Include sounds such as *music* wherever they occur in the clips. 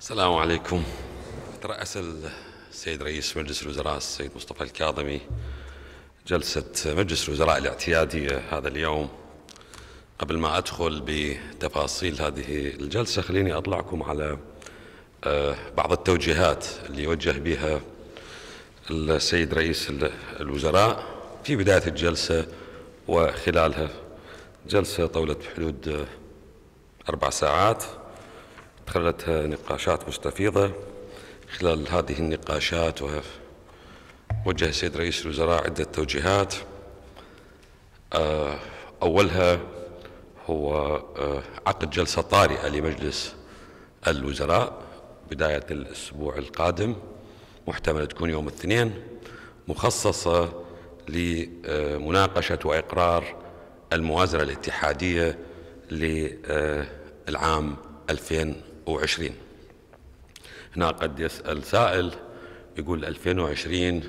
السلام عليكم ترأس السيد رئيس مجلس الوزراء السيد مصطفى الكاظمي جلسة مجلس الوزراء الاعتيادية هذا اليوم قبل ما أدخل بتفاصيل هذه الجلسة خليني أطلعكم على آه، بعض التوجيهات اللي وجه بها السيد رئيس الوزراء في بداية الجلسة وخلالها جلسة طولت بحدود آه، أربع ساعات خلتها نقاشات مستفيضة خلال هذه النقاشات وجه السيد رئيس الوزراء عدة توجيهات آه، أولها هو آه، عقد جلسة طارئة لمجلس الوزراء بداية الأسبوع القادم محتمل تكون يوم الاثنين مخصصة لمناقشة وإقرار الموازنة الاتحادية للعام 2020 2020 هنا قد يسأل سائل يقول 2020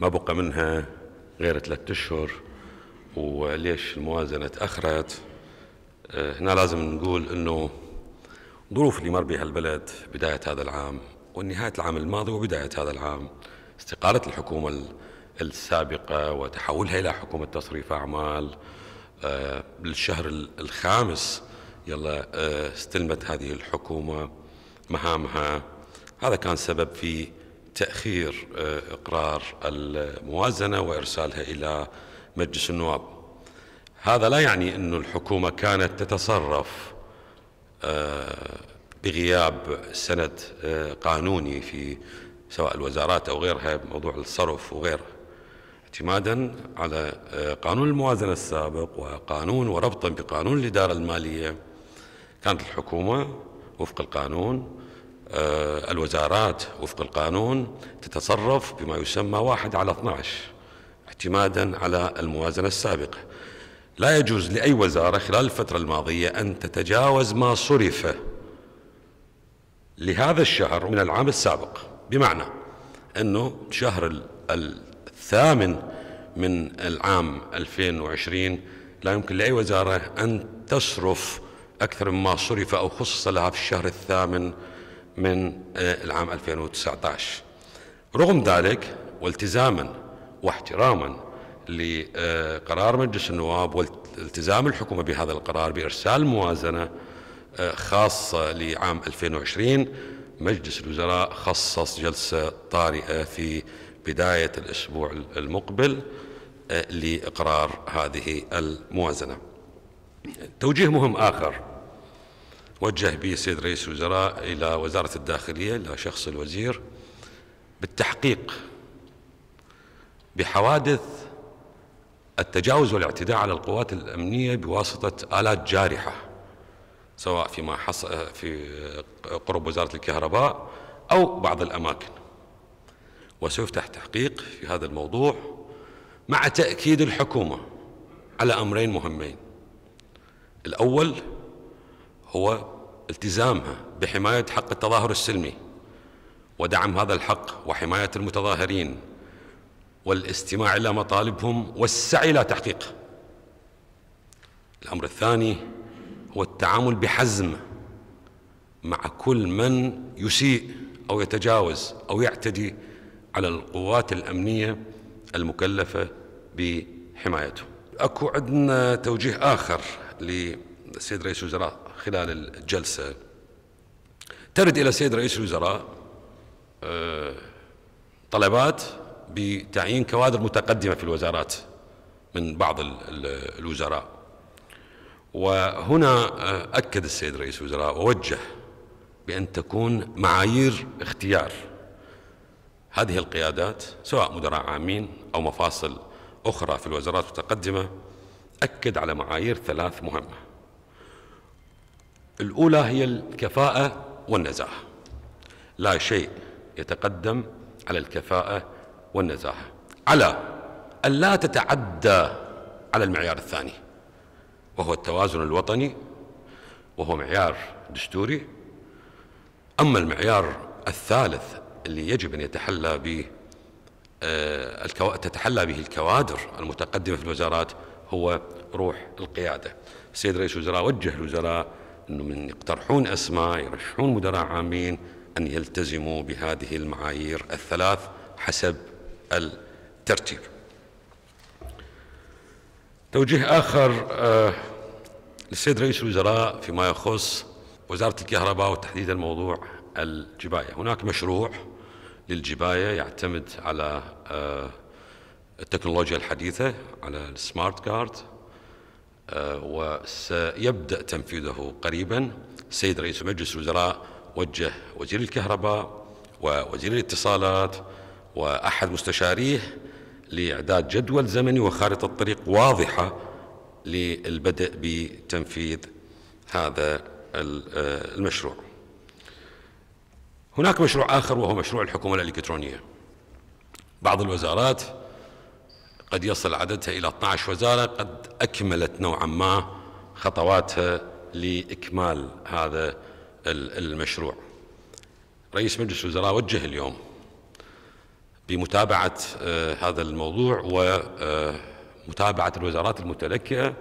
ما بقى منها غير ثلاثة أشهر وليش الموازنة تأخرت آه، هنا لازم نقول أنه ظروف اللي مر بها البلد بداية هذا العام ونهاية العام الماضي وبداية هذا العام استقالة الحكومة السابقة وتحولها إلى حكومة تصريف أعمال بالشهر آه، الخامس يلا آه، استلمت هذه الحكومة مهامها هذا كان سبب في تأخير آه، إقرار الموازنة وإرسالها إلى مجلس النواب هذا لا يعني أن الحكومة كانت تتصرف آه، بغياب سند قانوني في سواء الوزارات أو غيرها بموضوع الصرف وغيره اعتمادا على قانون الموازنة السابق وقانون وربطا بقانون الإدارة المالية كانت الحكومة وفق القانون آه، الوزارات وفق القانون تتصرف بما يسمى واحد على 12 اعتمادا على الموازنة السابقة لا يجوز لأي وزارة خلال الفترة الماضية أن تتجاوز ما صرف لهذا الشهر من العام السابق بمعنى أنه شهر الثامن من العام 2020 لا يمكن لأي وزارة أن تصرف أكثر مما صرف أو خصص لها في الشهر الثامن من آه، العام 2019 رغم ذلك والتزاما واحتراما لقرار مجلس النواب والتزام الحكومة بهذا القرار بإرسال موازنة آه، خاصة لعام 2020 مجلس الوزراء خصص جلسة طارئة في بداية الأسبوع المقبل آه، لإقرار هذه الموازنة توجيه مهم آخر وجه به السيد رئيس الوزراء إلى وزارة الداخلية إلى شخص الوزير بالتحقيق بحوادث التجاوز والاعتداء على القوات الأمنية بواسطة آلات جارحة سواء فيما حص... في قرب وزارة الكهرباء أو بعض الأماكن وسيفتح تحقيق في هذا الموضوع مع تأكيد الحكومة على أمرين مهمين الأول هو التزامها بحماية حق التظاهر السلمي ودعم هذا الحق وحماية المتظاهرين والاستماع إلى مطالبهم والسعي إلى تحقيقه الأمر الثاني هو التعامل بحزم مع كل من يسيء أو يتجاوز أو يعتدي على القوات الأمنية المكلفة بحمايته أكو عندنا توجيه آخر للسيد رئيس الوزراء خلال الجلسة ترد إلى السيد رئيس الوزراء آه، طلبات بتعيين كوادر متقدمة في الوزارات من بعض الوزراء وهنا آه، أكد السيد رئيس الوزراء ووجه بأن تكون معايير اختيار هذه القيادات سواء مدراء عامين أو مفاصل أخرى في الوزارات المتقدمة أكد على معايير ثلاث مهمة الأولى هي الكفاءة والنزاهة لا شيء يتقدم على الكفاءة والنزاهة على أن لا تتعدى على المعيار الثاني وهو التوازن الوطني وهو معيار دستوري أما المعيار الثالث اللي يجب أن يتحلى به آه، تتحلى به الكوادر المتقدمة في الوزارات هو روح القيادة السيد رئيس الوزراء وجه الوزراء أنه من يقترحون أسماء يرشحون مدراء عامين أن يلتزموا بهذه المعايير الثلاث حسب الترتيب توجيه آخر آه للسيد رئيس الوزراء فيما يخص وزارة الكهرباء وتحديدا موضوع الجباية هناك مشروع للجباية يعتمد على آه التكنولوجيا الحديثة على السمارت كارد آه، وسيبدأ تنفيذه قريبا السيد رئيس مجلس الوزراء وجه وزير الكهرباء ووزير الاتصالات وأحد مستشاريه لإعداد جدول زمني وخارطة طريق واضحة للبدء بتنفيذ هذا آه، المشروع هناك مشروع آخر وهو مشروع الحكومة الإلكترونية بعض الوزارات قد يصل عددها إلى 12 وزارة قد أكملت نوعا ما خطواتها لإكمال هذا المشروع رئيس مجلس الوزراء وجه اليوم بمتابعة آه، هذا الموضوع ومتابعة آه، الوزارات المتلكئة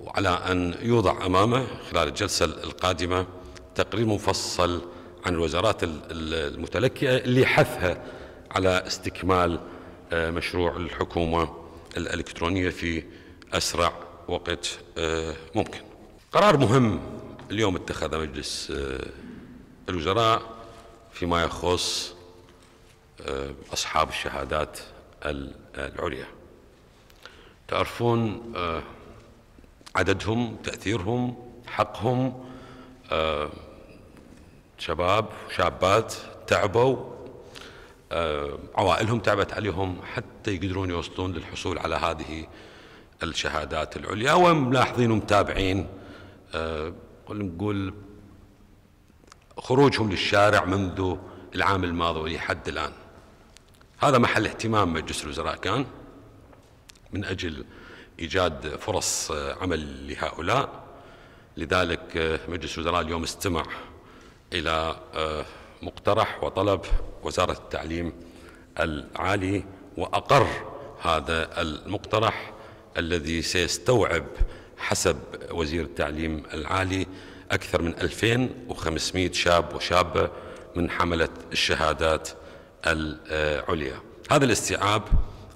وعلى أن يوضع أمامه خلال الجلسة القادمة تقرير مفصل عن الوزارات المتلكئة اللي حثها على استكمال آه، مشروع الحكومة الإلكترونية في أسرع وقت آه، ممكن قرار مهم اليوم اتخذ مجلس آه، الوزراء فيما يخص أصحاب الشهادات العليا تعرفون عددهم تأثيرهم حقهم شباب شابات تعبوا آه، عوائلهم تعبت عليهم حتى يقدرون يوصلون للحصول على هذه الشهادات العليا وملاحظين ومتابعين آه، نقول خروجهم للشارع منذ العام الماضي ولحد الآن هذا محل اهتمام مجلس الوزراء كان من أجل إيجاد فرص آه، عمل لهؤلاء لذلك مجلس الوزراء اليوم استمع إلى مقترح وطلب وزارة التعليم العالي وأقر هذا المقترح الذي سيستوعب حسب وزير التعليم العالي أكثر من 2500 شاب وشابة من حملة الشهادات العليا هذا الاستيعاب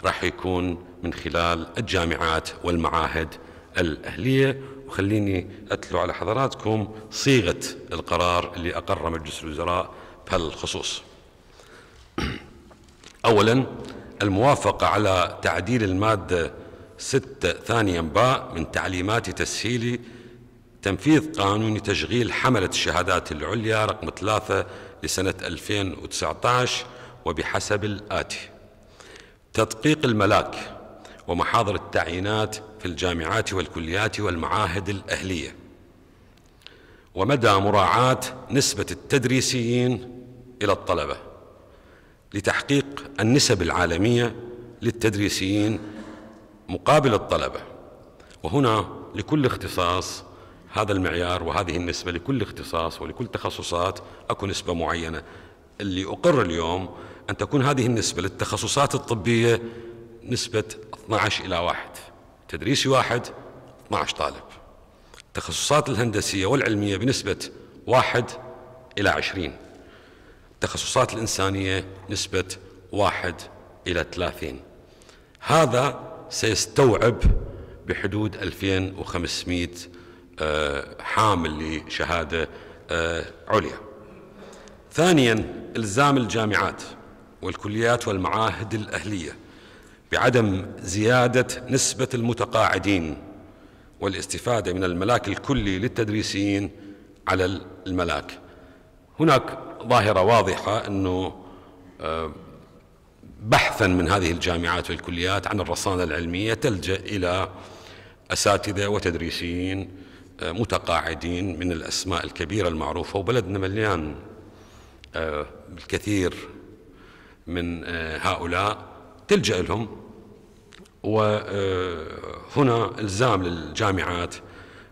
راح يكون من خلال الجامعات والمعاهد الأهلية وخليني أتلو على حضراتكم صيغة القرار اللي أقر مجلس الوزراء هالخصوص أولا الموافقة على تعديل المادة 6 ثانيا باء من تعليمات تسهيل تنفيذ قانون تشغيل حملة الشهادات العليا رقم 3 لسنة 2019 وبحسب الآتي تدقيق الملاك ومحاضر التعيينات في الجامعات والكليات والمعاهد الأهلية ومدى مراعاة نسبة التدريسيين إلى الطلبة لتحقيق النسب العالمية للتدريسيين مقابل الطلبة وهنا لكل اختصاص هذا المعيار وهذه النسبة لكل اختصاص ولكل تخصصات أكو نسبة معينة اللي أقر اليوم أن تكون هذه النسبة للتخصصات الطبية نسبة 12 إلى 1 تدريسي واحد 12 طالب التخصصات الهندسية والعلمية بنسبة 1 إلى 20 التخصصات الإنسانية نسبة واحد إلى 30 هذا سيستوعب بحدود 2500 آه، حامل لشهادة آه، عليا ثانيا إلزام الجامعات والكليات والمعاهد الأهلية بعدم زيادة نسبة المتقاعدين والاستفادة من الملاك الكلي للتدريسيين على الملاك هناك ظاهرة واضحة أنه آه، بحثا من هذه الجامعات والكليات عن الرصانة العلمية تلجأ إلى أساتذة وتدريسيين آه، متقاعدين من الأسماء الكبيرة المعروفة وبلدنا مليان آه، الكثير من هؤلاء تلجأ لهم وهنا الزام للجامعات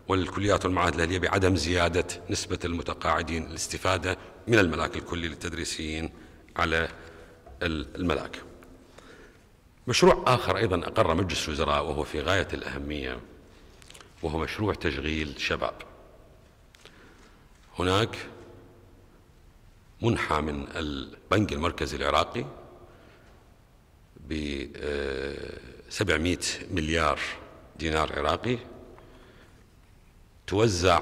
والكليات المعادلة الاهليه بعدم زيادة نسبة المتقاعدين الاستفادة من الملاك الكلي للتدريسيين على الملاك مشروع آخر أيضا أقر مجلس الوزراء وهو في غاية الأهمية وهو مشروع تشغيل شباب هناك منحة من البنك المركزي العراقي ب 700 آه، مليار دينار عراقي توزع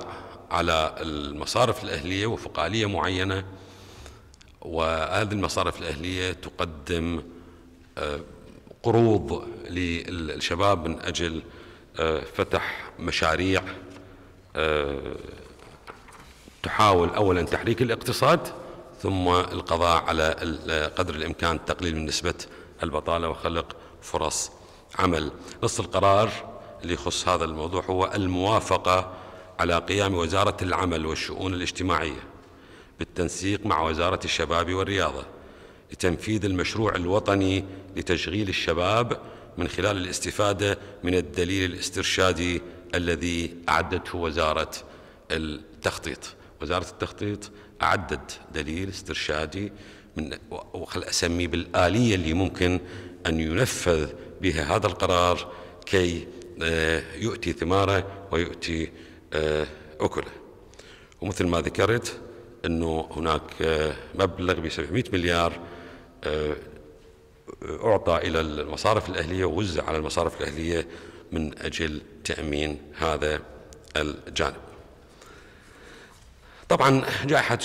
على المصارف الأهلية وفق آلية معينة وهذه المصارف الأهلية تقدم آه، قروض للشباب من أجل آه، فتح مشاريع آه، تحاول أولا تحريك الاقتصاد ثم القضاء على قدر الإمكان تقليل من نسبة البطالة وخلق فرص عمل نص القرار اللي يخص هذا الموضوع هو الموافقة على قيام وزارة العمل والشؤون الاجتماعية بالتنسيق مع وزارة الشباب والرياضة لتنفيذ المشروع الوطني لتشغيل الشباب من خلال الاستفادة من الدليل الاسترشادي الذي أعدته وزارة التخطيط وزارة التخطيط أعدت دليل استرشادي من وخل أسميه بالآلية اللي ممكن أن ينفذ بها هذا القرار كي آه، يؤتي ثماره ويؤتي آه، أكله ومثل ما ذكرت أنه هناك آه، مبلغ ب 700 مليار آه، أعطى إلى المصارف الأهلية ووزع على المصارف الأهلية من أجل تأمين هذا الجانب طبعا جائحة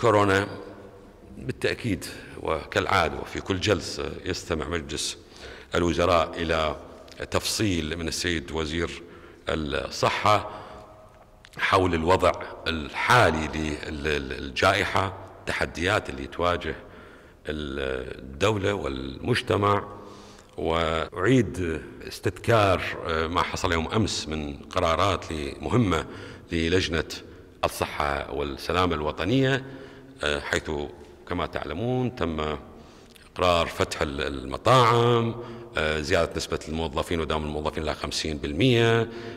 كورونا بالتأكيد وكالعادة وفي كل جلسة يستمع مجلس الوزراء إلى تفصيل من السيد وزير الصحة حول الوضع الحالي للجائحة التحديات اللي تواجه الدولة والمجتمع وأعيد استذكار آه، ما حصل يوم أمس من قرارات مهمة للجنة الصحة والسلامة الوطنية آه، حيث كما تعلمون تم قرار فتح المطاعم آه، زيادة نسبة الموظفين ودام الموظفين إلى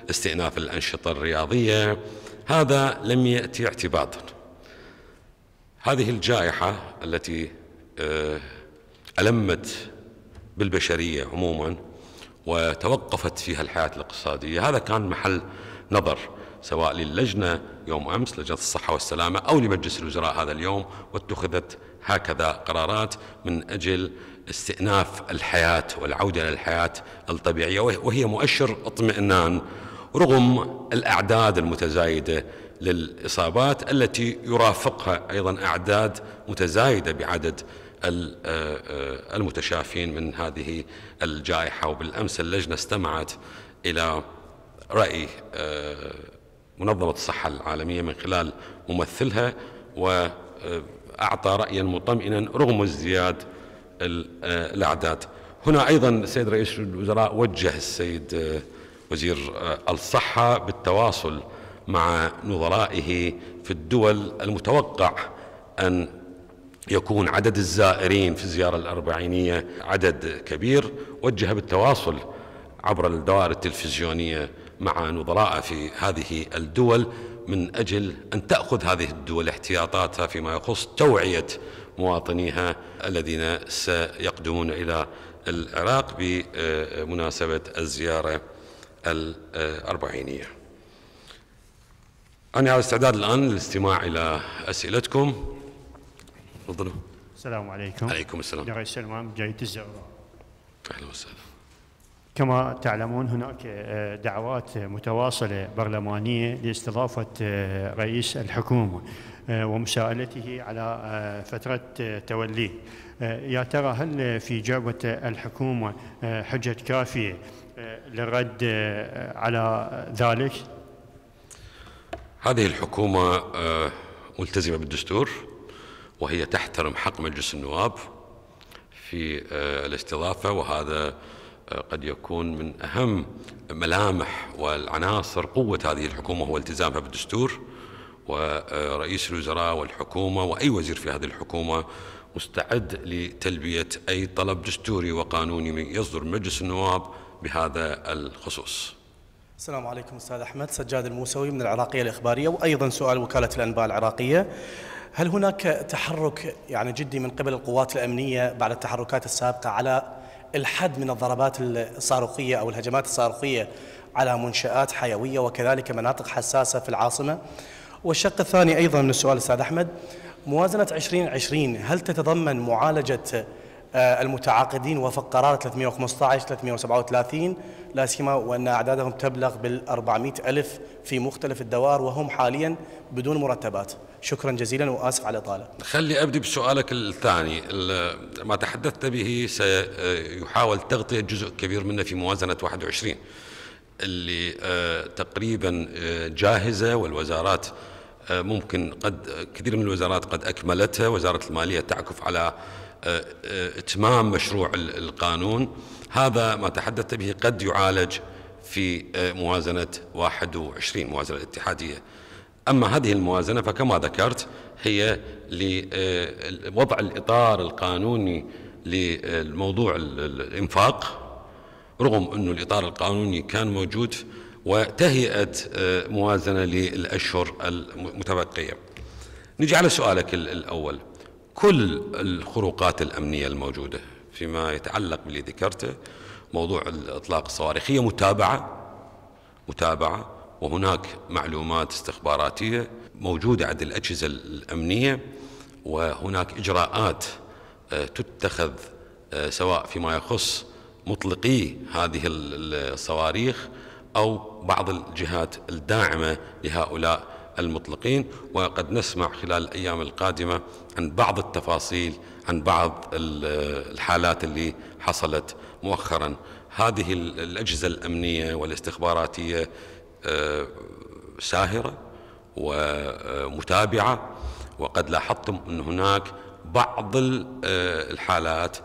50% استئناف الأنشطة الرياضية هذا لم يأتي اعتباطا هذه الجائحة التي آه، ألمت بالبشرية عموما وتوقفت فيها الحياة الاقتصادية هذا كان محل نظر سواء للجنة يوم أمس لجنة الصحة والسلامة أو لمجلس الوزراء هذا اليوم واتخذت هكذا قرارات من أجل استئناف الحياة والعودة للحياة الطبيعية وهي مؤشر اطمئنان رغم الأعداد المتزايدة للإصابات التي يرافقها أيضا أعداد متزايدة بعدد آه، آه، المتشافين من هذه الجائحة وبالأمس اللجنة استمعت إلى رأي آه، منظمة الصحة العالمية من خلال ممثلها وأعطى رأيا مطمئنا رغم ازدياد آه، الأعداد هنا أيضا السيد رئيس الوزراء وجه السيد آه، وزير آه، الصحة بالتواصل مع نظرائه في الدول المتوقع أن يكون عدد الزائرين في الزيارة الأربعينية عدد كبير وجه بالتواصل عبر الدوائر التلفزيونية مع نظراء في هذه الدول من أجل أن تأخذ هذه الدول احتياطاتها فيما يخص توعية مواطنيها الذين سيقدمون إلى العراق بمناسبة الزيارة الأربعينية أنا على استعداد الآن للاستماع إلى أسئلتكم تفضلوا السلام عليكم عليكم السلام نغي سلمان جاي الزعراء أهلا وسهلا كما تعلمون هناك آه، دعوات متواصلة برلمانية لاستضافة آه، رئيس الحكومة آه، ومساءلته على فترة توليه يا ترى هل في جعبة الحكومة حجة كافية للرد على ذلك؟ هذه الحكومة ملتزمة بالدستور وهي تحترم حق مجلس النواب في الاستضافة وهذا قد يكون من أهم ملامح والعناصر قوة هذه الحكومة هو التزامها بالدستور ورئيس الوزراء والحكومة وأي وزير في هذه الحكومة مستعد لتلبية أي طلب دستوري وقانوني يصدر مجلس النواب بهذا الخصوص السلام عليكم استاذ احمد سجاد الموسوي من العراقيه الاخباريه وايضا سؤال وكاله الانباء العراقيه هل هناك تحرك يعني جدي من قبل القوات الامنيه بعد التحركات السابقه على الحد من الضربات الصاروخية أو الهجمات الصاروخية على منشآت حيوية وكذلك مناطق حساسة في العاصمة والشق الثاني أيضا من السؤال أستاذ أحمد موازنة 2020 هل تتضمن معالجة آه، المتعاقدين وفق قرار 315 337 لا سيما وان اعدادهم تبلغ بال 400 الف في مختلف الدوائر وهم حاليا بدون مرتبات شكرا جزيلا واسف على الاطاله خلي ابدي بسؤالك الثاني ما تحدثت به سيحاول تغطيه جزء كبير منه في موازنه 21 اللي آه، تقريبا آه، جاهزه والوزارات ممكن قد كثير من الوزارات قد اكملتها وزاره الماليه تعكف على إتمام مشروع القانون هذا ما تحدثت به قد يعالج في آه، موازنة 21 موازنة الاتحادية أما هذه الموازنة فكما ذكرت هي لوضع آه، الإطار القانوني للموضوع الإنفاق رغم أن الإطار القانوني كان موجود وتهيئة آه، موازنة للأشهر المتبقية نجي على سؤالك الأول كل الخروقات الأمنية الموجودة فيما يتعلق باللي ذكرته موضوع الإطلاق الصواريخية متابعة متابعة وهناك معلومات استخباراتية موجودة عند الأجهزة الأمنية وهناك إجراءات آه، تتخذ آه، سواء فيما يخص مطلقي هذه الصواريخ أو بعض الجهات الداعمة لهؤلاء المطلقين وقد نسمع خلال الأيام القادمة عن بعض التفاصيل عن بعض الحالات اللي حصلت مؤخرا هذه الأجهزة الأمنية والاستخباراتية آه، ساهرة ومتابعة آه، وقد لاحظتم أن هناك بعض آه، الحالات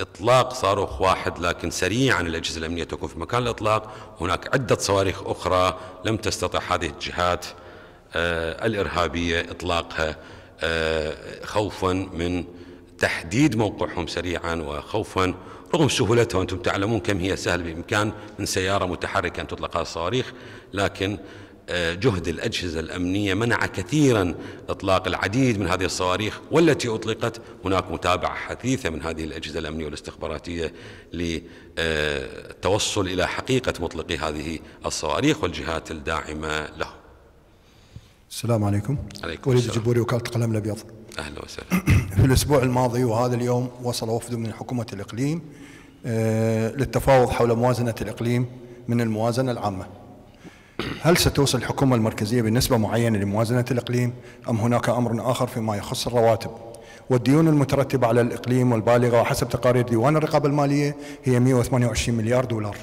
اطلاق صاروخ واحد لكن سريعا الاجهزه الامنيه تكون في مكان الاطلاق هناك عده صواريخ اخرى لم تستطع هذه الجهات آه، الإرهابية إطلاقها آه، خوفا من تحديد موقعهم سريعا وخوفا رغم سهولتها وأنتم تعلمون كم هي سهل بإمكان من سيارة متحركة أن تطلق الصواريخ لكن آه، جهد الأجهزة الأمنية منع كثيرا إطلاق العديد من هذه الصواريخ والتي أطلقت هناك متابعة حثيثة من هذه الأجهزة الأمنية والاستخباراتية للتوصل إلى حقيقة مطلقي هذه الصواريخ والجهات الداعمة له السلام عليكم عليكم وليد الجبوري وكالة قلم الأبيض أهلا وسهلا *clears throat* في الأسبوع الماضي وهذا اليوم وصل وفد من حكومة الإقليم آه، للتفاوض حول موازنة الإقليم من الموازنة العامة هل ستوصل الحكومة المركزية بنسبة معينة لموازنة الإقليم أم هناك أمر آخر فيما يخص الرواتب والديون المترتبة على الإقليم والبالغة وحسب تقارير ديوان الرقابة المالية هي 128 مليار دولار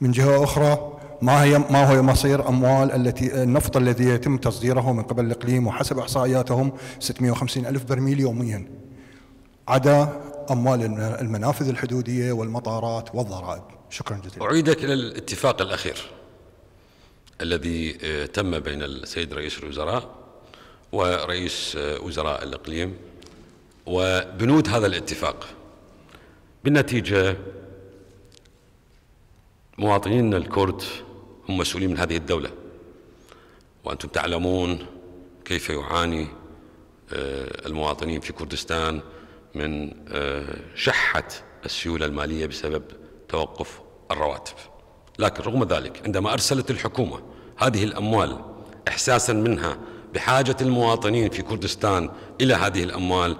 من جهة أخرى ما هي ما هو مصير اموال التي النفط الذي يتم تصديره من قبل الاقليم وحسب احصائياتهم 650 الف برميل يوميا عدا اموال المنافذ الحدوديه والمطارات والضرائب شكرا جزيلا اعيدك الى الاتفاق الاخير الذي آه، تم بين السيد رئيس الوزراء ورئيس آه، وزراء الاقليم وبنود هذا الاتفاق بالنتيجه مواطنين الكرد هم مسؤولين من هذه الدولة وأنتم تعلمون كيف يعاني آه، المواطنين في كردستان من آه، شحة السيولة المالية بسبب توقف الرواتب لكن رغم ذلك عندما أرسلت الحكومة هذه الأموال إحساسا منها بحاجة المواطنين في كردستان إلى هذه الأموال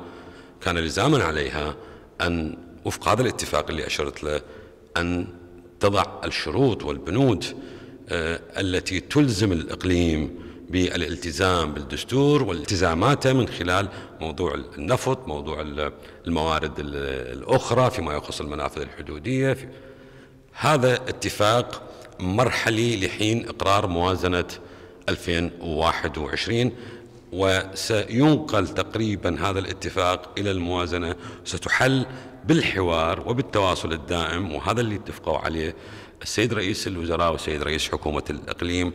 كان لزاما عليها أن وفق هذا الاتفاق اللي أشرت له أن تضع الشروط والبنود آه، التي تلزم الإقليم بالالتزام بالدستور والتزاماته من خلال موضوع النفط موضوع الموارد الأخرى فيما يخص المنافذ الحدودية هذا اتفاق مرحلي لحين إقرار موازنة 2021 وسينقل تقريبا هذا الاتفاق إلى الموازنة ستحل بالحوار وبالتواصل الدائم وهذا اللي اتفقوا عليه السيد رئيس الوزراء والسيد رئيس حكومة الإقليم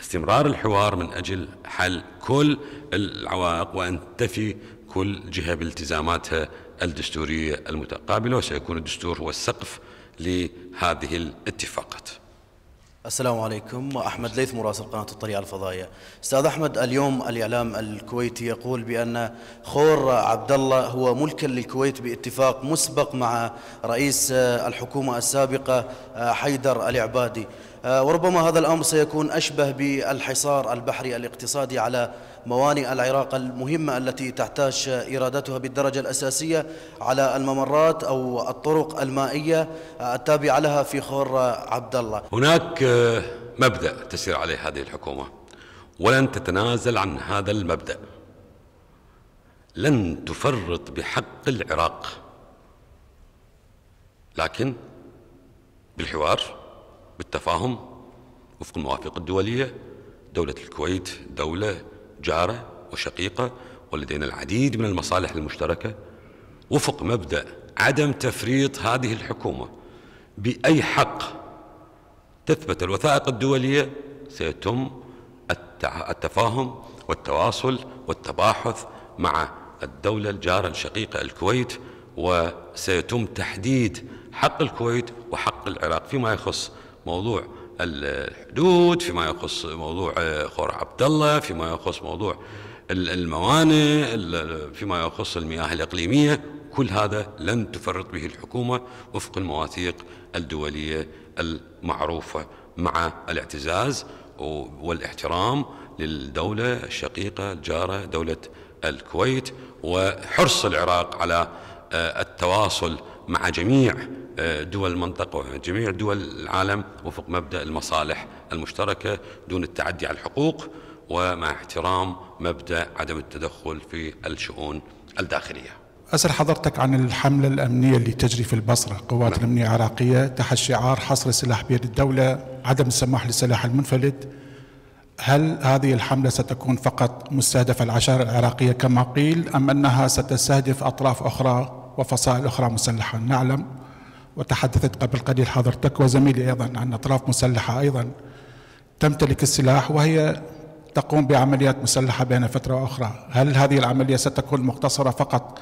استمرار الحوار من أجل حل كل العوائق وأن تفي كل جهة بالتزاماتها الدستورية المتقابلة وسيكون الدستور هو السقف لهذه الاتفاقات السلام عليكم أحمد ليث مراسل قناة الطريقة الفضائية أستاذ أحمد اليوم الإعلام الكويتي يقول بأن خور عبد الله هو ملكا للكويت باتفاق مسبق مع رئيس الحكومة السابقة حيدر العبادي آه، وربما هذا الأمر سيكون أشبه بالحصار البحري الاقتصادي على موانئ العراق المهمة التي تحتاج إرادتها بالدرجة الأساسية على الممرات أو الطرق المائية آه، التابعة لها في خور عبد الله هناك آه، مبدأ تسير عليه هذه الحكومة ولن تتنازل عن هذا المبدأ لن تفرط بحق العراق لكن بالحوار بالتفاهم وفق الموافق الدولية دولة الكويت دولة جارة وشقيقة ولدينا العديد من المصالح المشتركة وفق مبدأ عدم تفريط هذه الحكومة بأي حق تثبت الوثائق الدولية سيتم التفاهم والتواصل والتباحث مع الدولة الجارة الشقيقة الكويت وسيتم تحديد حق الكويت وحق العراق فيما يخص موضوع الحدود فيما يخص موضوع آه، خور عبد الله فيما يخص موضوع الموانئ فيما يخص المياه الإقليمية كل هذا لن تفرط به الحكومة وفق المواثيق الدولية المعروفة مع الاعتزاز والاحترام للدولة الشقيقة الجارة دولة الكويت وحرص العراق على آه، التواصل مع جميع آه، دول المنطقة وجميع دول العالم وفق مبدأ المصالح المشتركة دون التعدي على الحقوق ومع احترام مبدأ عدم التدخل في الشؤون الداخلية أسأل حضرتك عن الحملة الأمنية اللي تجري في البصرة قوات نعم. الأمنية العراقية تحت شعار حصر سلاح بيد الدولة عدم السماح للسلاح المنفلت هل هذه الحملة ستكون فقط مستهدفة العشائر العراقية كما قيل أم أنها ستستهدف أطراف أخرى وفصائل أخرى مسلحة نعلم وتحدثت قبل قليل حضرتك وزميلي أيضا عن أطراف مسلحة أيضا تمتلك السلاح وهي تقوم بعمليات مسلحة بين فترة وأخرى هل هذه العملية ستكون مقتصرة فقط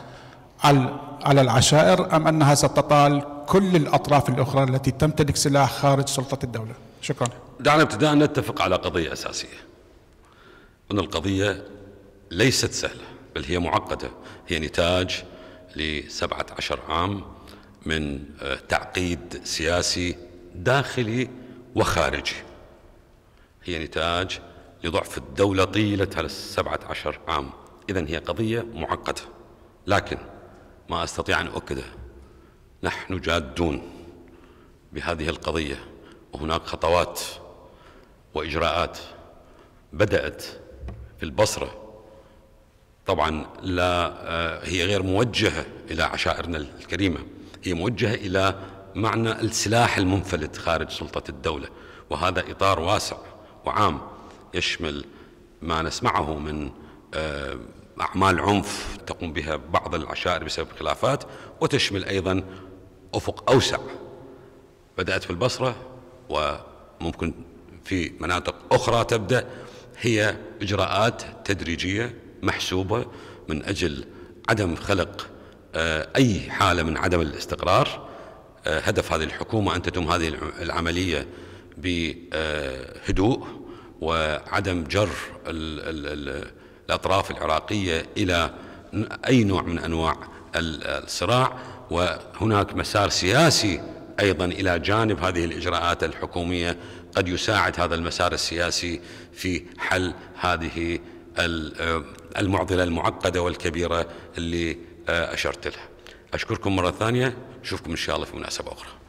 على العشائر أم أنها ستطال كل الأطراف الأخرى التي تمتلك سلاح خارج سلطة الدولة شكرا دعنا ابتداء نتفق على قضية أساسية أن القضية ليست سهلة بل هي معقدة هي نتاج لسبعة عشر عام من آه، تعقيد سياسي داخلي وخارجي هي نتاج لضعف الدولة طيلة السبعة عشر عام إذا هي قضية معقدة لكن ما أستطيع أن أؤكده نحن جادون بهذه القضية وهناك خطوات وإجراءات بدأت في البصرة طبعا لا آه، هي غير موجهة إلى عشائرنا الكريمة هي موجهة إلى معنى السلاح المنفلت خارج سلطة الدولة وهذا إطار واسع وعام يشمل ما نسمعه من آه، أعمال عنف تقوم بها بعض العشائر بسبب الخلافات وتشمل أيضا أفق أوسع بدأت في البصرة وممكن في مناطق أخرى تبدأ هي إجراءات تدريجية محسوبة من أجل عدم خلق آه، أي حالة من عدم الاستقرار آه، هدف هذه الحكومة أن تتم هذه العملية بهدوء وعدم جر الأطراف العراقية إلى أي نوع من أنواع الصراع وهناك مسار سياسي أيضا إلى جانب هذه الإجراءات الحكومية قد يساعد هذا المسار السياسي في حل هذه آه، المعضلة المعقدة والكبيرة اللي آه، أشرت لها أشكركم مرة ثانية أشوفكم إن شاء الله في مناسبة أخرى